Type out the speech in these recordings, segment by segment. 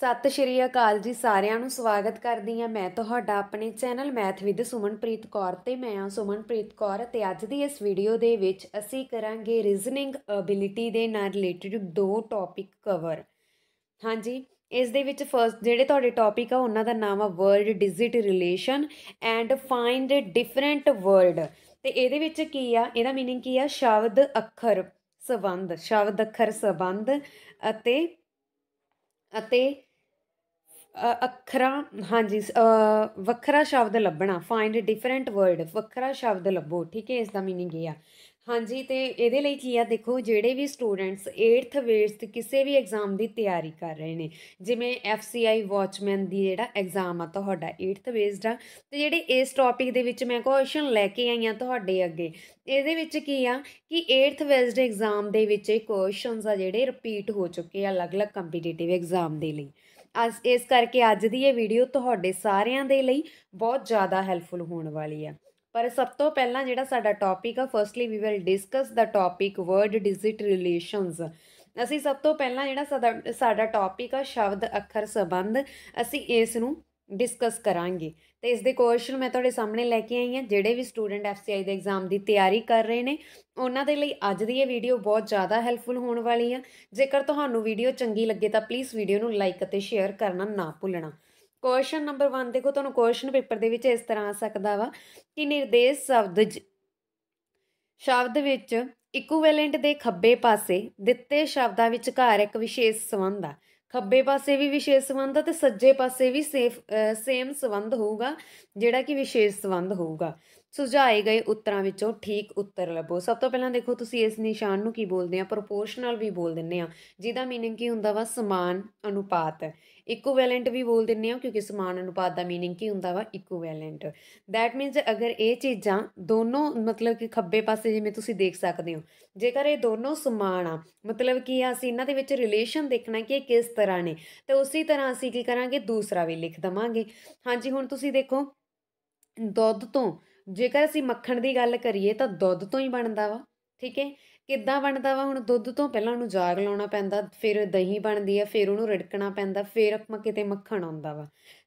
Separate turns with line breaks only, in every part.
ਸਤਿ ਸ਼੍ਰੀ ਅਕਾਲ ਜੀ ਸਾਰਿਆਂ ਨੂੰ ਸਵਾਗਤ ਕਰਦੀ ਆ ਮੈਂ ਤੁਹਾਡਾ ਆਪਣੇ channel math with Sumanpreet Kaur ਤੇ ਮੈਂ ਆ ਸੁਮਨਪ੍ਰੀਤ ਕੌਰ ਤੇ ਅੱਜ ਦੀ ਇਸ ਵੀਡੀਓ ਦੇ ਵਿੱਚ ਅਸੀਂ ਕਰਾਂਗੇ ਰੀਜ਼ਨਿੰਗ ਅਬਿਲਿਟੀ ਦੇ ਨਾਲ ਰਿਲੇਟਡ ਦੋ ਟੌਪਿਕ ਕਵਰ ਹਾਂਜੀ ਇਸ ਦੇ ਵਿੱਚ ਫਰਸਟ ਜਿਹੜੇ ਤੁਹਾਡੇ ਟੌਪਿਕ ਆ ਉਹਨਾਂ ਦਾ ਨਾਮ ਆ word digit relation and find different word ਤੇ ਇਹਦੇ ਵਿੱਚ ਕੀ ਆ ਇਹਦਾ मीनिंग ਕੀ ਆ ਸ਼ਬਦ ਅੱਖਰ ਸਬੰਧ ਸ਼ਬਦ ਅੱਖਰ ਸਬੰਧ ਅਤੇ ਅਤੇ ਅੱਖਰਾਂ ਹਾਂਜੀ ਵੱਖਰਾ ਸ਼ਬਦ ਲੱਭਣਾ ਫਾਈਂਡ ਡਿਫਰੈਂਟ ਵਰਡ ਵੱਖਰਾ ਸ਼ਬਦ ਲੱਭੋ ਠੀਕ ਹੈ ਇਸ ਦਾ ਮੀਨਿੰਗ ਇਹ ਆ ਹਾਂਜੀ ਤੇ ਇਹਦੇ ਲਈ ਕੀ ਆ ਦੇਖੋ ਜਿਹੜੇ ਵੀ ਸਟੂਡੈਂਟਸ 8th ਵੇਸਟ ਕਿਸੇ ਵੀ ਐਗਜ਼ਾਮ ਦੀ ਤਿਆਰੀ ਕਰ ਰਹੇ ਨੇ ਜਿਵੇਂ FCI ਵਾਚਮੈਨ ਦੀ ਜਿਹੜਾ ਐਗਜ਼ਾਮ ਆ ਤੁਹਾਡਾ 8th ਵੇਸਟ ਦਾ ਤੇ ਜਿਹੜੇ ਇਸ ਟੌਪਿਕ ਦੇ ਵਿੱਚ ਮੈਂ ਕੁਐਸਚਨ ਲੈ ਕੇ ਆਈ ਆ ਤੁਹਾਡੇ ਅੱਗੇ ਇਹਦੇ ਵਿੱਚ ਕੀ ਆ ਕਿ 8th ਵੇਸਟ ਐਗਜ਼ਾਮ ਦੇ ਵਿੱਚ ਕੁਐਸਚਨਸ ਆ ਜਿਹੜੇ ਰਿਪੀਟ ਹੋ ਚੁੱਕੇ ਆ ਅਲੱਗ-ਅਲੱਗ ਕੰਪੀਟੀਟਿਵ ਐਗਜ਼ਾਮ ਦੇ ਲਈ ਇਸ ਕਰਕੇ ਅੱਜ ਦੀ ਇਹ ਵੀਡੀਓ ਤੁਹਾਡੇ ਸਾਰਿਆਂ ਦੇ ਲਈ ਬਹੁਤ ਜ਼ਿਆਦਾ ਹੈਲਪਫੁਲ ਹੋਣ ਵਾਲੀ ਆ ਪਰ ਸਭ ਤੋਂ ਪਹਿਲਾਂ ਜਿਹੜਾ ਸਾਡਾ ਟੌਪਿਕ ਆ firstly we will discuss the topic word digit relations ਅਸੀਂ ਸਭ ਤੋਂ ਪਹਿਲਾਂ ਜਿਹੜਾ ਸਾਡਾ ਸਾਡਾ ਟੌਪਿਕ ਆ ਸ਼ਬਦ ਅੱਖਰ ਸੰਬੰਧ ਅਸੀਂ ਇਸ ਨੂੰ ਡਿਸਕਸ ਕਰਾਂਗੇ ਤੇ ਇਸ ਦੇ ਕੁਐਸਚਨ ਮੈਂ ਤੁਹਾਡੇ ਸਾਹਮਣੇ ਲੈ ਕੇ ਆਈ ਹਾਂ ਜਿਹੜੇ ਵੀ ਸਟੂਡੈਂਟ ਐਫਸੀਆਈ ਦੇ ਐਗਜ਼ਾਮ ਦੀ ਤਿਆਰੀ ਕਰ ਰਹੇ ਨੇ ਉਹਨਾਂ ਦੇ ਲਈ ਅੱਜ ਦੀ ਇਹ ਵੀਡੀਓ ਬਹੁਤ ਜ਼ਿਆਦਾ ਹੈਲਪਫੁਲ ਹੋਣ ਵਾਲੀ ਆ ਜੇਕਰ ਤੁਹਾਨੂੰ ਵੀਡੀਓ ਚੰਗੀ ਲੱਗੇ ਤਾਂ ਪਲੀਜ਼ ਵੀਡੀਓ ਨੂੰ ਲਾਈਕ ਅਤੇ ਸ਼ੇਅਰ ਕਰਨਾ ਨਾ ਭੁੱਲਣਾ ਕੁਐਸਚਨ ਨੰਬਰ 1 ਦੇਖੋ ਤੁਹਾਨੂੰ ਕੁਐਸਚਨ ਪੇਪਰ ਦੇ ਵਿੱਚ ਇਸ ਤਰ੍ਹਾਂ ਆ ਸਕਦਾ ਵਾ ਕਿ ਨਿਰਦੇਸ਼ ਸ਼ਬਦ ਸ਼ਬਦ ਵਿੱਚ ਇਕੁਵੈਲੈਂਟ ਦੇ ਖੱਬੇ ਪਾਸੇ ਦਿੱਤੇ ਸ਼ਬਦਾਂ ਵਿਚਕਾਰ ਇੱਕ ਵਿਸ਼ੇਸ਼ ਸੰਬੰਧ ਆ ਖੱਬੇ ਪਾਸੇ ਵੀ ਵਿਸ਼ੇਸ਼ ਸੰਬੰਧ ਤੇ ਸੱਜੇ ਪਾਸੇ ਵੀ ਸੇਮ ਸੰਬੰਧ ਹੋਊਗਾ ਜਿਹੜਾ ਕਿ ਵਿਸ਼ੇਸ਼ ਸੰਬੰਧ ਹੋਊਗਾ ਸੁਝਾਏ ਗਏ ਉੱਤਰਾਂ ਵਿੱਚੋਂ ਠੀਕ ਉੱਤਰ ਲੱਭੋ ਸਭ ਤੋਂ ਪਹਿਲਾਂ ਦੇਖੋ ਤੁਸੀਂ ਇਸ ਨਿਸ਼ਾਨ ਨੂੰ ਕੀ ਬੋਲਦੇ ਆ ਪ੍ਰੋਪੋਰਸ਼ਨਲ ਵੀ ਬੋਲ ਦਿੰਨੇ ਆ ਜਿਹਦਾ मीनिंग ਕੀ ਹੁੰਦਾ ਵਾ ਸਮਾਨ ਅਨੁਪਾਤ ਇਕੁਵੈਲੈਂਟ ਵੀ ਬੋਲ ਦਿੰਨੇ ਆ ਕਿਉਂਕਿ ਸਮਾਨ ਅਨੁਪਾਤ ਦਾ मीनिंग ਕੀ ਹੁੰਦਾ ਵਾ ਇਕੁਵੈਲੈਂਟ ਥੈਟ ਮੀਨਸ ਅਗਰ ਇਹ ਚੀਜ਼ਾਂ ਦੋਨੋਂ ਮਤਲਬ ਕਿ ਖੱਬੇ ਪਾਸੇ ਜਿਵੇਂ ਤੁਸੀਂ ਦੇਖ ਸਕਦੇ ਹੋ ਜੇਕਰ ਇਹ ਦੋਨੋਂ ਸਮਾਨ ਆ ਮਤਲਬ ਕਿ ਅਸੀਂ ਇਹਨਾਂ ਦੇ ਵਿੱਚ ਰਿਲੇਸ਼ਨ ਦੇਖਣਾ ਕਿ ਇਹ ਕਿਸ ਤਰ੍ਹਾਂ ਨੇ ਤੇ ਉਸੇ ਤਰ੍ਹਾਂ ਅਸੀਂ ਕੀ ਕਰਾਂਗੇ ਦੂਸਰਾ ਵੀ ਲਿਖ ਦਵਾਂਗੇ ਹਾਂਜੀ ਹੁਣ ਤੁਸੀਂ ਦੇਖੋ ਦੁੱਧ ਤੋਂ ਜੇਕਰ ਅਸੀਂ ਮੱਖਣ ਦੀ ਗੱਲ ਕਰੀਏ ਤਾਂ ਦੁੱਧ ਤੋਂ ਹੀ ਬਣਦਾ ਵਾ ਠੀਕ ਹੈ ਕਿੱਦਾਂ ਬਣਦਾ ਵਾ ਹੁਣ ਦੁੱਧ ਤੋਂ ਪਹਿਲਾਂ ਉਹਨੂੰ ਜਾਗ ਲਾਉਣਾ ਪੈਂਦਾ ਫਿਰ ਦਹੀਂ ਬਣਦੀ ਆ ਫਿਰ ਉਹਨੂੰ ਰਿੜਕਣਾ ਪੈਂਦਾ ਫਿਰ ਆਪਾਂ ਕਿਤੇ ਮੱਖਣ ਆਉਂਦਾ ਵਾ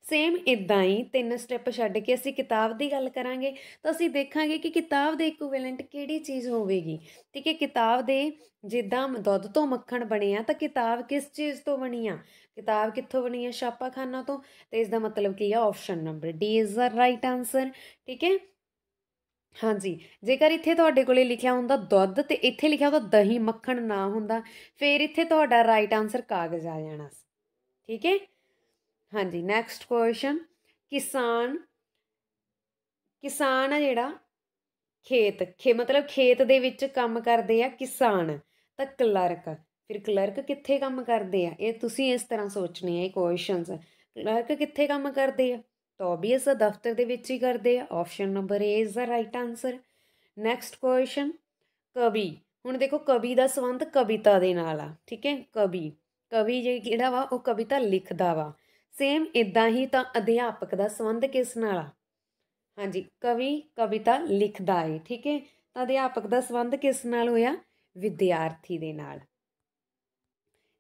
ਸੇਮ ਇਦਾਂ ਹੀ ਤਿੰਨ ਸਟੈਪ ਛੱਡ ਕੇ ਅਸੀਂ ਕਿਤਾਬ ਦੀ ਗੱਲ ਕਰਾਂਗੇ ਤਾਂ ਅਸੀਂ ਦੇਖਾਂਗੇ ਕਿ ਕਿਤਾਬ ਦੇ ਇਕੁਇਵਲੈਂਟ ਕਿਹੜੀ ਚੀਜ਼ ਹੋਵੇਗੀ ਠੀਕ ਹੈ ਕਿਤਾਬ ਦੇ ਜਿੱਦਾਂ ਦੁੱਧ ਤੋਂ ਮੱਖਣ ਬਣਿਆ ਤਾਂ ਕਿਤਾਬ ਕਿਸ ਚੀਜ਼ ਤੋਂ ਬਣੀ ਆ ਕਿਤਾਬ ਕਿੱਥੋਂ ਬਣੀ ਆ ਛਾਪਾਖਾਨਾ ਤੋਂ ਤੇ ਇਸ ਦਾ ਮਤਲਬ ਕੀ ਆ option number D is the right answer ਠੀਕ ਹੈ ਹਾਂਜੀ ਜੇਕਰ ਇੱਥੇ ਤੁਹਾਡੇ ਕੋਲੇ ਲਿਖਿਆ ਹੁੰਦਾ ਦੁੱਧ ਤੇ ਇੱਥੇ ਲਿਖਿਆ ਹੁੰਦਾ ਦਹੀਂ ਮੱਖਣ ਨਾ ਹੁੰਦਾ ਫਿਰ ਇੱਥੇ ਤੁਹਾਡਾ ਰਾਈਟ ਆਨਸਰ ਕਾਗਜ਼ ਆ ਜਾਣਾ ਸੀ ਠੀਕ ਹੈ ਹਾਂਜੀ ਨੈਕਸਟ ਕੁਐਸਚਨ ਕਿਸਾਨ ਕਿਸਾਨ ਆ ਜਿਹੜਾ ਖੇਤ ਖੇ ਮਤਲਬ ਖੇਤ ਦੇ ਵਿੱਚ ਕੰਮ ਕਰਦੇ ਆ ਕਿਸਾਨ ਤਾਂ ਕਲਰਕ ਫਿਰ ਕਲਰਕ ਕਿੱਥੇ ਕੰਮ ਕਰਦੇ ਆ ਇਹ ਤੁਸੀਂ ਇਸ ਤਰ੍ਹਾਂ ਸੋਚਣੀ ਹੈ ਇਹ ਕੁਐਸਚਨਸ ਕਲਰਕ ਕਿੱਥੇ ਕੰਮ ਕਰਦੇ ਆ ਤਾਂ ਆਬਵੀਅਸ ਦਫ਼ਤਰ ਦੇ ਵਿੱਚ ਹੀ ਕਰਦੇ ਆ option number A is the right answer next question ਕਵੀ ਹੁਣ ਦੇਖੋ ਕਵੀ ਦਾ ਸੰਬੰਧ ਕਵਿਤਾ ਦੇ ਨਾਲ ਆ ਠੀਕ ਹੈ ਕਵੀ ਕਵੀ ਜੇ ਕਿਹੜਾ ਵਾ ਉਹ ਕਵਿਤਾ ਲਿਖਦਾ ਵਾ ਸੇਮ ਇਦਾਂ ਹੀ ਤਾਂ ਅਧਿਆਪਕ ਦਾ ਸੰਬੰਧ ਕਿਸ ਨਾਲ ਆ ਹਾਂਜੀ ਕਵੀ ਕਵਿਤਾ ਲਿਖਦਾ ਏ ਠੀਕ ਹੈ ਤਾਂ ਅਧਿਆਪਕ ਦਾ ਸੰਬੰਧ ਕਿਸ ਨਾਲ ਹੋਇਆ ਵਿਦਿਆਰਥੀ ਦੇ ਨਾਲ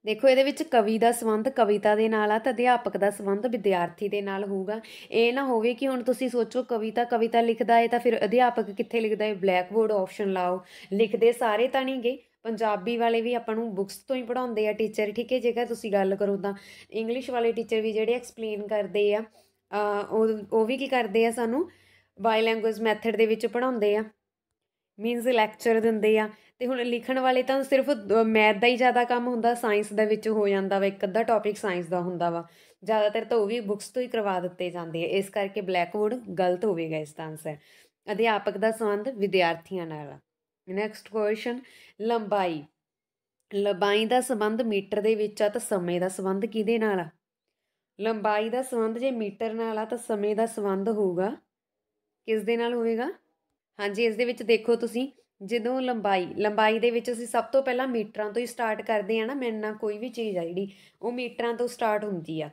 ਦੇਖੋ ਇਹਦੇ ਵਿੱਚ ਕਵੀ ਦਾ ਸੰਬੰਧ ਕਵਿਤਾ ਦੇ ਨਾਲ ਆ ਤਾਂ ਅਧਿਆਪਕ ਦਾ ਸੰਬੰਧ ਵਿਦਿਆਰਥੀ ਦੇ ਨਾਲ ਹੋਊਗਾ ਇਹ ਨਾ ਹੋਵੇ ਕਿ ਹੁਣ ਤੁਸੀਂ ਸੋਚੋ ਕਵਿਤਾ ਕਵਿਤਾ ਲਿਖਦਾ ਹੈ ਤਾਂ ਫਿਰ ਅਧਿਆਪਕ ਕਿੱਥੇ ਲਿਖਦਾ ਹੈ ਬਲੈਕ ਬੋਰਡ ਆਪਸ਼ਨ ਲਾਓ ਲਿਖਦੇ ਸਾਰੇ ਤਾਂ ਨਹੀਂਗੇ ਪੰਜਾਬੀ ਵਾਲੇ ਵੀ ਆਪਾਂ ਨੂੰ ਬੁੱਕਸ ਤੋਂ ਹੀ ਪੜਾਉਂਦੇ ਆ ਟੀਚਰ ਠੀਕ ਹੈ ਜੇਕਰ ਤੁਸੀਂ ਗੱਲ ਕਰੋ ਤਾਂ ਇੰਗਲਿਸ਼ ਵਾਲੇ ਟੀਚਰ ਵੀ ਜਿਹੜੇ ਐਕਸਪਲੇਨ ਕਰਦੇ ਆ ਉਹ ਵੀ ਕੀ ਕਰਦੇ ਆ ਸਾਨੂੰ ਬਾਈ ਲੈਂਗੁਏਜ ਮੈਥਡ ਦੇ ਵਿੱਚ ਪੜਾਉਂਦੇ ਆ ਮੀਨਸ ਲੈਕਚਰ ਦਿੰਦੇ ਆ ਤੇ ਹੁਣ ਲਿਖਣ ਵਾਲੇ ਤਾਂ ਸਿਰਫ ਮੈਥ ਦਾ ਹੀ ਜ਼ਿਆਦਾ ਕੰਮ ਹੁੰਦਾ ਸਾਇੰਸ ਦੇ ਵਿੱਚ ਹੋ ਜਾਂਦਾ ਵਾ ਇੱਕ ਅੱਧਾ ਟੌਪਿਕ ਸਾਇੰਸ ਦਾ ਹੁੰਦਾ ਵਾ ਜ਼ਿਆਦਾਤਰ ਤਾਂ ਉਹ ਵੀ ਬੁੱਕਸ ਤੋਂ ਹੀ ਕਰਵਾ ਦਿੱਤੇ ਜਾਂਦੇ ਆ ਇਸ ਕਰਕੇ ਬਲੈਕਬੋਰਡ ਗਲਤ ਹੋਵੇਗਾ ਇਸ ਦਾ ਆਨਸਰ ਅਧਿਆਪਕ ਦਾ ਸੰਬੰਧ ਵਿਦਿਆਰਥੀਆਂ ਨਾਲ ਨੈਕਸਟ ਕੁਐਸਚਨ ਲੰਬਾਈ ਲੰਬਾਈ ਦਾ ਸੰਬੰਧ ਮੀਟਰ ਦੇ ਵਿੱਚ ਆ ਤਾਂ ਸਮੇਂ ਦਾ ਸੰਬੰਧ ਕਿਹਦੇ ਨਾਲ ਆ ਲੰਬਾਈ ਦਾ ਸੰਬੰਧ ਜੇ ਮੀਟਰ ਨਾਲ ਆ ਤਾਂ ਸਮੇਂ ਦਾ ਸੰਬੰਧ ਹੋਊਗਾ ਕਿਸ ਦੇ ਨਾਲ ਹੋਵੇਗਾ ਹਾਂਜੀ ਇਸ ਦੇ ਵਿੱਚ ਦੇਖੋ ਤੁਸੀਂ ਜਦੋਂ ਲੰਬਾਈ ਲੰਬਾਈ ਦੇ ਵਿੱਚ ਅਸੀਂ ਸਭ ਤੋਂ ਪਹਿਲਾਂ ਮੀਟਰਾਂ ਤੋਂ ਹੀ ਸਟਾਰਟ ਕਰਦੇ ਆ ਨਾ ਮੇਰੇ ਨਾਲ ਕੋਈ ਵੀ ਚੀਜ਼ ਆ ਜਿਹੜੀ ਉਹ ਮੀਟਰਾਂ ਤੋਂ ਸਟਾਰਟ ਹੁੰਦੀ ਆ